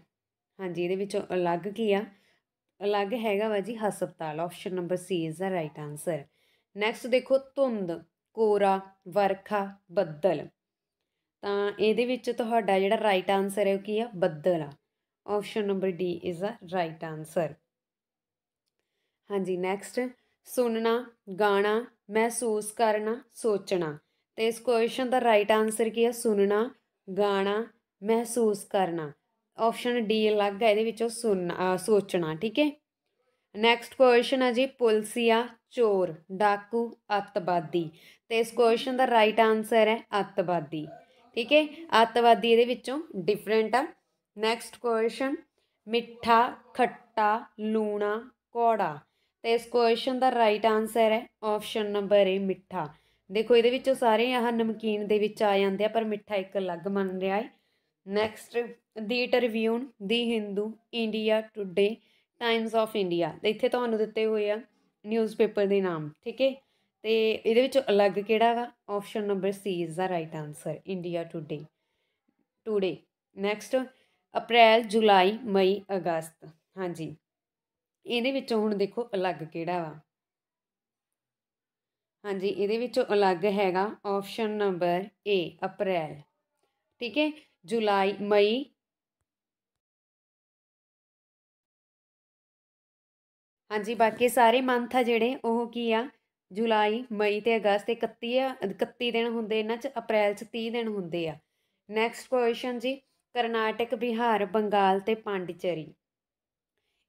ਹਾਂਜੀ ਇਹਦੇ ਵਿੱਚੋਂ ਅਲੱਗ ਕੀ ਆ ਅਲੱਗ ਹੈਗਾ ਵਾ ਜੀ ਹਸਪਤਾਲ option number C is the right answer next ਦੇਖੋ ਧੁੰਦ ਕੋਰਾ ਵਰਖਾ ਬੱਦਲ ਤਾਂ ਇਹਦੇ ਵਿੱਚ ਤੁਹਾਡਾ ਜਿਹੜਾ ਰਾਈਟ ਆਨਸਰ ਹੈ ਉਹ ਕੀ ਆ ਬੱਦਲ ਆ option number D is the right answer ਹਾਂਜੀ ਨੈਕਸਟ ਸੁਣਨਾ ਗਾਣਾ ਮਹਿਸੂਸ ਕਰਨਾ ਸੋਚਣਾ ਤੇ ਇਸ ਕੁਐਸਚਨ ਦਾ ਰਾਈਟ ਆਨਸਰ ਕੀ ਆ ਸੁਣਨਾ ਗਾਣਾ ਮਹਿਸੂਸ ਕਰਨਾ ਆਪਸ਼ਨ ਡੀ ਅਲੱਗ ਹੈ ਇਹਦੇ ਵਿੱਚੋਂ ਸੁਣਨਾ ਸੋਚਣਾ ਠੀਕ ਹੈ ਨੈਕਸਟ ਕੁਐਸਚਨ ਹੈ ਜੀ ਪੁਲਸੀਆ ਚੋਰ ਡਾਕੂ ਅੱਤਵਾਦੀ ਤੇ ਇਸ ਕੁਐਸਚਨ ਦਾ ਰਾਈਟ ਆਨਸਰ ਹੈ ਅੱਤਵਾਦੀ ਠੀਕ ਹੈ ਅੱਤਵਾਦੀ ਇਹਦੇ ਵਿੱਚੋਂ ਡਿਫਰੈਂਟ ਆ ਨੈਕਸਟ ਕੁਐਸਚਨ ਮਿੱਠਾ ਖੱਟਾ ਲੂਣਾ ਕੋੜਾ ਤੇ ਇਸ ਕੁਐਸਚਨ ਦਾ ਰਾਈਟ ਆਨਸਰ ਹੈ ਆਪਸ਼ਨ ਨੰਬਰ ਏ ਮਿੱਠਾ ਦੇਖੋ ਇਹਦੇ ਵਿੱਚੋਂ ਸਾਰੇ ਆਹ ਨਮਕੀਨ ਦੇ ਵਿੱਚ ਆ ਜਾਂਦੇ ਆ ਪਰ ਮਿੱਠਾ ਇੱਕ ਅਲੱਗ ਮੰਨ ਰਿਹਾ ਹੈ next the Tribune the Hindu India Today Times of India ਇੱਥੇ ਤੁਹਾਨੂੰ ਦਿੱਤੇ ਹੋਏ ਆ ਨਿਊਜ਼ਪੇਪਰ ਦੇ ਨਾਮ ਠੀਕ ਹੈ ਤੇ ਇਹਦੇ ਵਿੱਚ ਅਲੱਗ ਕਿਹੜਾ ਵਾ option number C is the right answer India Today Today next April July May August ਹਾਂਜੀ ਇਹਦੇ ਵਿੱਚੋਂ ਹੁਣ ਦੇਖੋ ਅਲੱਗ ਕਿਹੜਾ ਵਾ ਹਾਂਜੀ ਇਹਦੇ ਵਿੱਚੋਂ ਅਲੱਗ ਹੈਗਾ ਆਪਸ਼ਨ ਨੰਬਰ ਏ ਅਪ੍ਰੈਲ ਠੀਕ ਹੈ ਜੁਲਾਈ ਮਈ ਹਾਂਜੀ ਬਾਕੀ ਸਾਰੇ ਮੰਥ ਆ ਜਿਹੜੇ ਉਹ ਕੀ ਆ ਜੁਲਾਈ ਮਈ ਤੇ ਅਗਸਤ 31 ਆ 31 ਦਿਨ ਹੁੰਦੇ ਇਹਨਾਂ 'ਚ ਅਪ੍ਰੈਲ 'ਚ 30 ਦਿਨ ਹੁੰਦੇ ਆ ਨੈਕਸਟ ਕੁਐਸਚਨ ਜੀ ਕਰਨਾਟਕ ਬਿਹਾਰ ਬੰਗਾਲ ਤੇ ਪਾਂਡੀਚਰੀ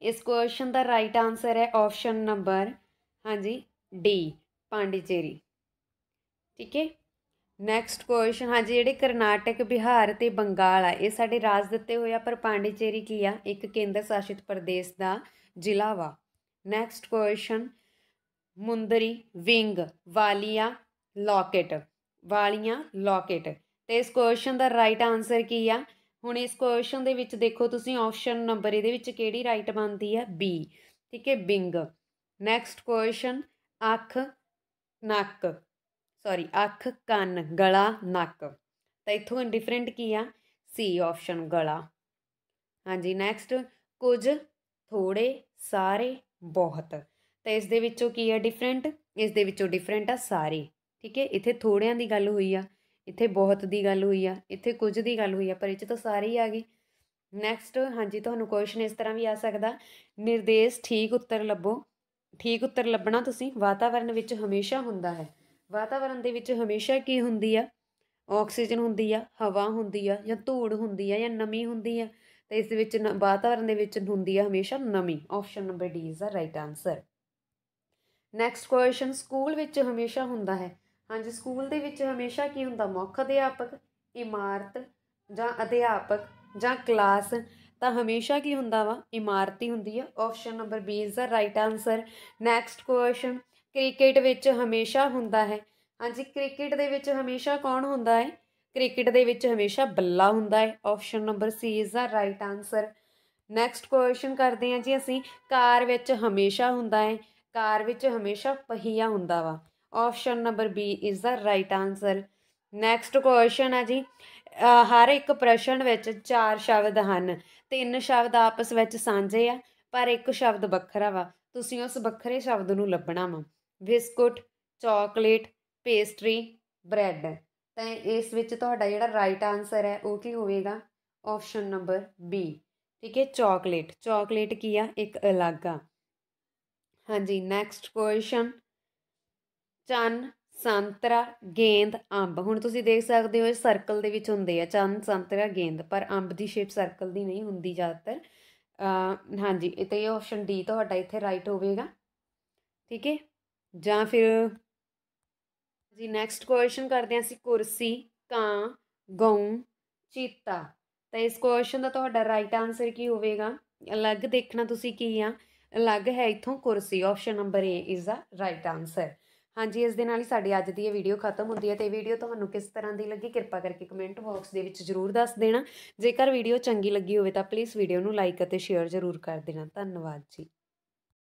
ਇਸ ਕੁਐਸਚਨ ਦਾ ਰਾਈਟ ਆਨਸਰ ਹੈ ਆਪਸ਼ਨ ਨੰਬਰ ਹਾਂਜੀ ਡੀ ਪਾਂਡੀਚਰੀ ਠੀਕ ਹੈ ਨੈਕਸਟ ਕੁਐਸਚਨ ਹਾਂਜੀ ਜਿਹੜੇ ਕਰਨਾਟਕ ਬਿਹਾਰ ਤੇ ਬੰਗਾਲ ਆ ਇਹ ਸਾਡੇ ਰਾਜ ਦਿੱਤੇ ਹੋਏ ਆ ਪਰ ਪਾਂਡੀਚੇਰੀ ਕੀ ਆ ਇੱਕ ਕੇਂਦਰ ਸ਼ਾਸਿਤ ਪ੍ਰਦੇਸ਼ ਦਾ ਜ਼ਿਲ੍ਹਾ ਵਾ ਨੈਕਸਟ ਕੁਐਸਚਨ ਮੁੰਦਰੀ ਵਿੰਗ ਵਾਲੀਆਂ ਲੋਕੇਟ ਵਾਲੀਆਂ ਲੋਕੇਟ ਤੇ ਇਸ ਕੁਐਸਚਨ ਦਾ ਰਾਈਟ ਆਨਸਰ ਕੀ ਆ ਹੁਣ ਇਸ ਕੁਐਸਚਨ ਦੇ ਵਿੱਚ ਦੇਖੋ ਤੁਸੀਂ ਆਪਸ਼ਨ ਨੰਬਰ ਇਹਦੇ ਵਿੱਚ ਕਿਹੜੀ ਰਾਈਟ ਬਣਦੀ ਆ ਬੀ ਠੀਕ ਹੈ ਬਿੰਗ ਨੈਕਸਟ ਕੁਐਸਚਨ ਅੱਖ ਨੱਕ ਸੌਰੀ ਅੱਖ ਕੰਨ ਗਲਾ ਨੱਕ ਤਾਂ ਇਥੋਂ ਡਿਫਰੈਂਟ ਕੀ ਆ ਸੀ ਆਪਸ਼ਨ ਗਲਾ ਹਾਂਜੀ ਨੈਕਸਟ ਕੁਝ ਥੋੜੇ ਸਾਰੇ ਬਹੁਤ ਤਾਂ ਇਸ ਦੇ ਵਿੱਚੋਂ ਕੀ ਆ ਡਿਫਰੈਂਟ ਇਸ ਦੇ ਵਿੱਚੋਂ ਡਿਫਰੈਂਟ ਆ ਸਾਰੇ ਠੀਕ ਹੈ ਇੱਥੇ ਥੋੜਿਆਂ ਦੀ ਗੱਲ ਹੋਈ ਆ ਇੱਥੇ ਬਹੁਤ ਦੀ ਗੱਲ ਹੋਈ ਆ ਇੱਥੇ ਕੁਝ ਦੀ ਗੱਲ ਹੋਈ ਆ ਪਰ ਇਹ ਚ ਤਾਂ ਸਾਰੇ ਹੀ ਆ ਗਏ ਨੈਕਸਟ ਹਾਂਜੀ ਤੁਹਾਨੂੰ ਕੁਐਸਚਨ ਇਸ ਤਰ੍ਹਾਂ ਵੀ ਆ ਸਕਦਾ ਨਿਰਦੇਸ਼ ਠੀਕ ਉੱਤਰ ਲੱਭੋ ਠੀਕ ਉੱਤਰ ਲੱਭਣਾ ਤੁਸੀਂ ਵਾਤਾਵਰਣ ਵਿੱਚ ਹਮੇਸ਼ਾ ਹੁੰਦਾ ਹੈ ਵਾਤਾਵਰਣ ਦੇ ਵਿੱਚ ਹਮੇਸ਼ਾ ਕੀ ਹੁੰਦੀ ਆ ਆਕਸੀਜਨ ਹੁੰਦੀ ਆ ਹਵਾ ਹੁੰਦੀ ਆ ਜਾਂ ਧੂੜ ਹੁੰਦੀ ਆ ਜਾਂ ਨਮੀ ਹੁੰਦੀ ਆ ਤੇ ਇਸ ਦੇ ਵਿੱਚ ਵਾਤਾਵਰਣ ਦੇ ਵਿੱਚ ਹੁੰਦੀ ਆ ਹਮੇਸ਼ਾ ਨਮੀ option number D is the right answer next question school ਵਿੱਚ ਹਮੇਸ਼ਾ ਹੁੰਦਾ ਹੈ ਹਾਂਜੀ ਸਕੂਲ ਦੇ ਵਿੱਚ ਹਮੇਸ਼ਾ ਕੀ ਹੁੰਦਾ ਮੁੱਖ ਅਧਿਆਪਕ ਇਮਾਰਤ ਜਾਂ ਅਧਿਆਪਕ ਜਾਂ ਕਲਾਸ ਤਾਂ ਹਮੇਸ਼ਾ ਕੀ ਹੁੰਦਾ ਵਾ ਇਮਾਰਤ ਹੀ ਹੁੰਦੀ ਆ option number B is the right answer next question cricket ਵਿੱਚ ਹਮੇਸ਼ਾ ਹੁੰਦਾ ਹੈ ਹਾਂਜੀ ਕ੍ਰਿਕਟ ਦੇ ਵਿੱਚ ਹਮੇਸ਼ਾ ਕੌਣ ਹੁੰਦਾ ਹੈ ਕ੍ਰਿਕਟ ਦੇ ਵਿੱਚ ਹਮੇਸ਼ਾ ਬੱਲਾ ਹੁੰਦਾ ਹੈ option number C is the right answer next question ਕਰਦੇ ਹਾਂ ਜੀ ਅਸੀਂ ਕਾਰ ਵਿੱਚ ਹਮੇਸ਼ਾ ਹੁੰਦਾ ਹੈ ਕਾਰ ਵਿੱਚ ਹਮੇਸ਼ਾ ਪਹੀਆ ਹੁੰਦਾ ਵਾ option number B is the right answer next question ਹੈ ਜੀ ਹਰ ਇੱਕ ਪ੍ਰਸ਼ਨ ਵਿੱਚ ਚਾਰ ਸ਼ਬਦ ਹਨ ਤਿੰਨ ਸ਼ਬਦ ਆਪਸ ਵਿੱਚ ਸਾਂਝੇ ਆ ਪਰ ਇੱਕ ਸ਼ਬਦ ਵੱਖਰਾ ਵਾ ਤੁਸੀਂ ਉਸ ਵੱਖਰੇ ਸ਼ਬਦ ਨੂੰ ਲੱਭਣਾ ਵਾ ਬਿਸਕੁਟ ਚਾਕਲੇਟ ਪੇਸਟਰੀ ਬ੍ਰੈਡ ਤਾਂ ਇਸ ਵਿੱਚ ਤੁਹਾਡਾ ਜਿਹੜਾ ਰਾਈਟ ਆਨਸਰ ਹੈ ਉਹ ਕੀ ਹੋਵੇਗਾ ਆਪਸ਼ਨ ਨੰਬਰ ਬੀ ਠੀਕ ਹੈ ਚਾਕਲੇਟ ਚਾਕਲੇਟ ਕੀ ਆ ਇੱਕ ਅਲੱਗ ਆ ਹਾਂਜੀ ਨੈਕਸਟ ਕੁਐਸਚਨ ਚੰਨ ਸੰਤਰਾ ਗੇਂਦ ਅੰਬ ਹੁਣ ਤੁਸੀਂ ਦੇਖ ਸਕਦੇ ਹੋ ਇਹ ਸਰਕਲ ਦੇ ਵਿੱਚ ਹੁੰਦੇ ਆ ਚੰਨ ਸੰਤਰਾ ਗੇਂਦ ਪਰ ਅੰਬ ਦੀ ਸ਼ੇਪ ਸਰਕਲ ਦੀ ਨਹੀਂ ਹੁੰਦੀ ਜ਼ਿਆਦਾਤਰ ਹਾਂਜੀ ਇਹ ਤੇ ਆਪਸ਼ਨ ਡੀ ਤੁਹਾਡਾ ਇੱਥੇ ਰਾਈਟ ਹੋਵੇਗਾ ਠੀਕ ਹੈ ਜਾਂ ਫਿਰ ਜੀ ਨੈਕਸਟ ਕੁਐਸਚਨ ਕਰਦੇ ਹਾਂ ਅਸੀਂ ਕੁਰਸੀ ਕਾਂ ਗਊ ਚੀਤਾ ਤਾਂ ਇਸ ਕੁਐਸਚਨ ਦਾ ਤੁਹਾਡਾ ਰਾਈਟ ਆਨਸਰ ਕੀ ਹੋਵੇਗਾ ਅਲੱਗ ਦੇਖਣਾ ਤੁਸੀਂ ਕੀ ਆ ਅਲੱਗ ਹੈ ਇਥੋਂ ਕੁਰਸੀ option number A is the right answer ਹਾਂਜੀ ਇਸ ਦੇ ਨਾਲ ਹੀ ਸਾਡੀ ਅੱਜ ਦੀ ਇਹ ਵੀਡੀਓ ਖਤਮ ਹੁੰਦੀ ਹੈ ਤੇ ਵੀਡੀਓ ਤੁਹਾਨੂੰ ਕਿਸ ਤਰ੍ਹਾਂ ਦੀ ਲੱਗੀ ਕਿਰਪਾ ਕਰਕੇ ਕਮੈਂਟ ਬਾਕਸ ਦੇ ਵਿੱਚ ਜ਼ਰੂਰ ਦੱਸ ਦੇਣਾ ਜੇਕਰ ਵੀਡੀਓ ਚੰਗੀ ਲੱਗੀ ਹੋਵੇ ਤਾਂ ਪਲੀਜ਼ ਵੀਡੀਓ ਨੂੰ ਲਾਈਕ ਅਤੇ ਸ਼ੇਅਰ ਜ਼ਰੂਰ ਕਰ ਦੇਣਾ ਧੰਨਵਾਦ ਜੀ